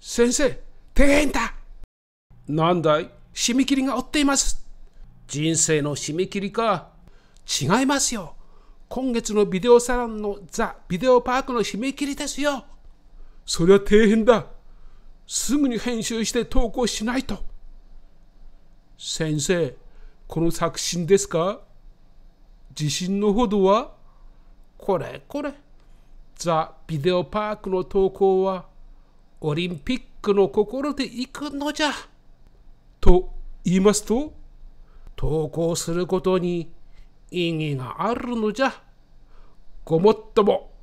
先生、大変だなんだい締め切りが追っています。人生の締め切りか。違いますよ。今月のビデオサロンのザ・ビデオパークの締め切りですよ。そりゃ大変だ。すぐに編集して投稿しないと。先生、この作品ですか自信のほどはこれこれ。ザ・ビデオパークの投稿はオリンピックの心で行くのじゃ。と言いますと、投稿することに意義があるのじゃ。ごもっとも。